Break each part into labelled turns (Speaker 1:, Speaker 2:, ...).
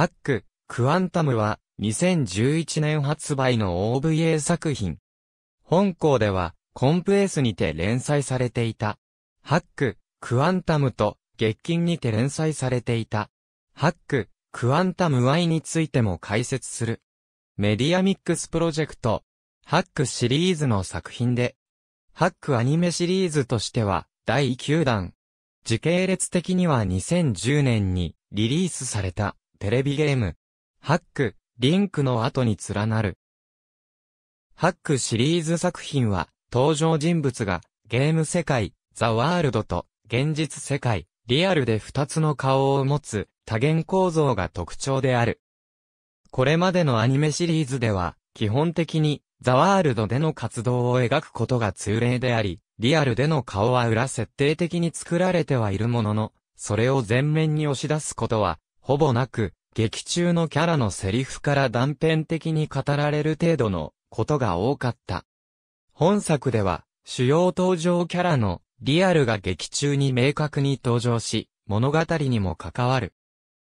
Speaker 1: ハック、クアンタムは2011年発売の OVA 作品。本校ではコンプエースにて連載されていた。ハック、クアンタムと月金にて連載されていた。ハック、クアンタム Y についても解説する。メディアミックスプロジェクト、ハックシリーズの作品で、ハックアニメシリーズとしては第9弾。時系列的には2010年にリリースされた。テレビゲーム、ハック、リンクの後に連なる。ハックシリーズ作品は、登場人物が、ゲーム世界、ザ・ワールドと、現実世界、リアルで2つの顔を持つ、多元構造が特徴である。これまでのアニメシリーズでは、基本的に、ザ・ワールドでの活動を描くことが通例であり、リアルでの顔は裏設定的に作られてはいるものの、それを前面に押し出すことは、ほぼなく、劇中のキャラのセリフから断片的に語られる程度のことが多かった。本作では、主要登場キャラのリアルが劇中に明確に登場し、物語にも関わる。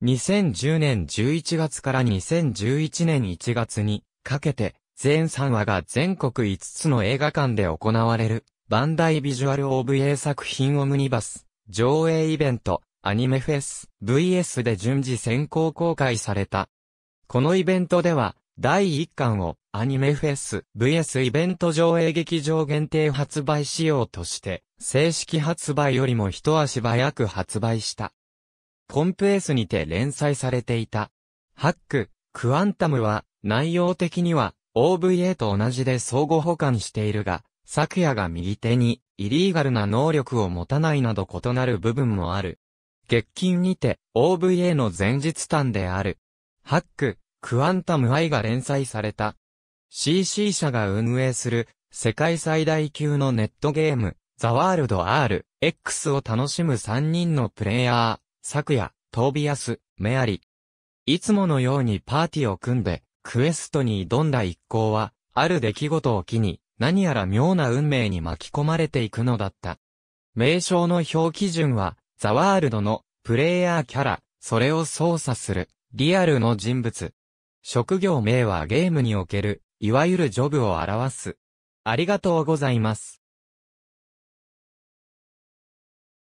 Speaker 1: 2010年11月から2011年1月にかけて、全3話が全国5つの映画館で行われる、バンダイビジュアルオブ a 作品オムニバス、上映イベント、アニメフェス VS で順次先行公開された。このイベントでは、第1巻をアニメフェス VS イベント上映劇場限定発売仕様として、正式発売よりも一足早く発売した。コンプエスにて連載されていた。ハック、クアンタムは内容的には OVA と同じで相互補完しているが、昨夜が右手にイリーガルな能力を持たないなど異なる部分もある。月金にて、OVA の前日短である。ハック、クアンタム愛が連載された。CC 社が運営する、世界最大級のネットゲーム、ザワールド R、X を楽しむ3人のプレイヤー、昨夜、トービアス、メアリ。いつものようにパーティーを組んで、クエストに挑んだ一行は、ある出来事を機に、何やら妙な運命に巻き込まれていくのだった。名称の表記順は、ザワールドのプレイヤーキャラ、それを操作するリアルの人物。職業名はゲームにおける、いわゆるジョブを表す。ありがとうございます。